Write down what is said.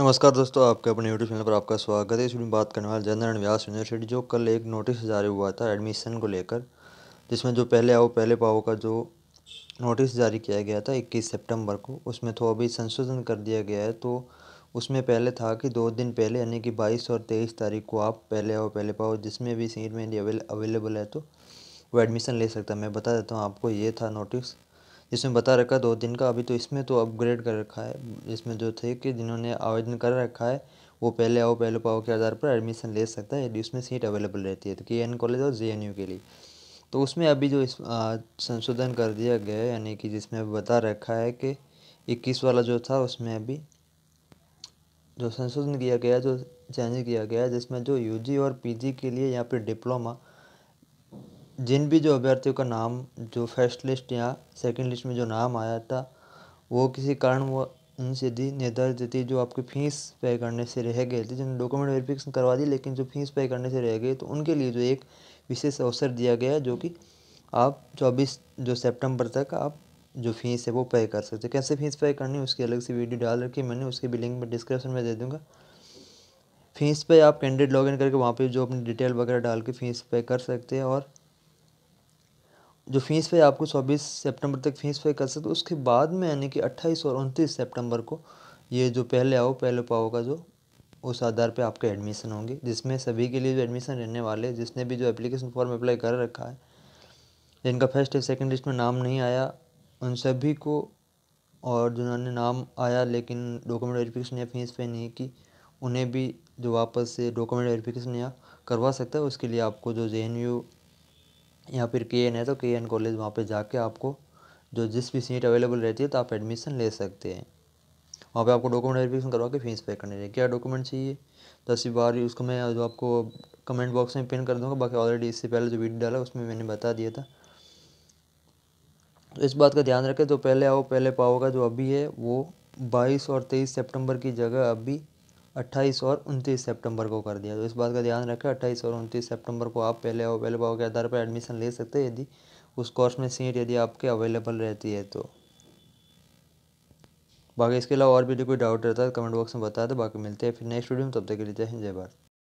नमस्कार दोस्तों आपके अपने यूट्यूब चैनल पर आपका स्वागत है इस में बात करने वाला जनरल व्यास यूनिवर्सिटी जो कल एक नोटिस जारी हुआ था एडमिशन को लेकर जिसमें जो पहले आओ पहले पाओ का जो नोटिस जारी किया गया था 21 सितंबर को उसमें तो अभी संशोधन कर दिया गया है तो उसमें पहले था कि दो दिन पहले यानी कि बाईस और तेईस तारीख को आप पहले आओ पहले पाओ जिसमें भी सीट मेरी अवेलेबल है तो वो एडमिशन ले सकता मैं बता देता हूँ आपको ये था नोटिस जिसमें बता रखा है दो दिन का अभी तो इसमें तो अपग्रेड कर रखा है इसमें जो थे कि जिन्होंने आवेदन कर रखा है वो पहले आओ पहले पाओ के आधार पर एडमिशन ले सकता है यदि उसमें सीट अवेलेबल रहती है तो के एन कॉलेज और जे एन यू के लिए तो उसमें अभी जो इस संशोधन कर दिया गया है यानी कि जिसमें अभी बता रखा है कि इक्कीस वाला जो था उसमें अभी जो संशोधन किया गया जो चेंज किया गया जिसमें जो यू और पी के लिए यहाँ पर डिप्लोमा जिन भी जो अभ्यर्थियों का नाम जो फर्स्ट लिस्ट या सेकंड लिस्ट में जो नाम आया था वो किसी कारण उनसे यदि निर्धारित थी जो आपकी फ़ीस पे करने से रह गए थे जिन डॉक्यूमेंट वेरिफिकेशन करवा दी लेकिन जो फ़ीस पे करने से रह गई तो उनके लिए जो एक विशेष अवसर दिया गया जो कि आप चौबीस जो सेप्टेम्बर तक आप जो फ़ीस है वो पे कर सकते कैसे फ़ीस पे करनी उसकी अलग से वीडियो डाल रखी मैंने उसकी भी लिंक में डिस्क्रिप्शन में दे दूँगा फ़ीस पे आप कैंडिडेट लॉगिन करके वहाँ पे जो अपनी डिटेल वगैरह डाल के फ़ीस पे कर सकते हैं और जो फ़ीस पे आपको चौबीस सितंबर तक फ़ीस पे कर सकते हो उसके बाद में यानी कि अट्ठाईस और उनतीस सितंबर को ये जो पहले आओ पहले पाओ का जो उस आधार पे आपके एडमिशन होंगे जिसमें सभी के लिए जो एडमिशन रहने वाले जिसने भी जो एप्लीकेशन फॉर्म अप्लाई कर रखा है जिनका फर्स्ट या सेकेंड लिस्ट में नाम नहीं आया उन सभी को और जिन्होंने नाम आया लेकिन डॉक्यूमेंट वेरिफिकेशन या फीस पे नहीं की उन्हें भी जो वापस से डॉक्यूमेंट वेरीफिकेशन या करवा सकता है उसके लिए आपको जो जे एन यू या फिर के एन है तो के एन कॉलेज वहाँ पर जाके आपको जो जिस भी सीट अवेलेबल रहती है तो आप एडमिशन ले सकते हैं वहाँ पे आपको डॉक्यूमेंट वेरिफिकेशन करवा के फीस पे करनी है क्या डॉक्यूमेंट चाहिए दसवीं तो बार उसको मैं जो आपको कमेंट बॉक्स में पिन कर दूँगा बाकी ऑलरेडी इससे पहले जो वीडियो डाला उसमें मैंने बता दिया था तो इस बात का ध्यान रखें जो तो पहले आओ पहले पाओगा जो अभी है वो बाईस और तेईस सेप्टेम्बर की जगह अभी अट्ठाईस और उनतीस सितंबर को कर दिया तो इस बात का ध्यान रखें अट्ठाईस और उनतीस सितंबर को आप पहले अवेलेबल के आधार पर एडमिशन ले सकते हैं यदि उस कोर्स में सीट यदि आपके अवेलेबल रहती है तो बाकी इसके अलावा और भी कोई डाउट रहता है कमेंट तो बॉक्स में बता दें बाकी मिलते हैं फिर नेक्स्ट वीडियो में तब तक के लिए जय हिंद जय भारत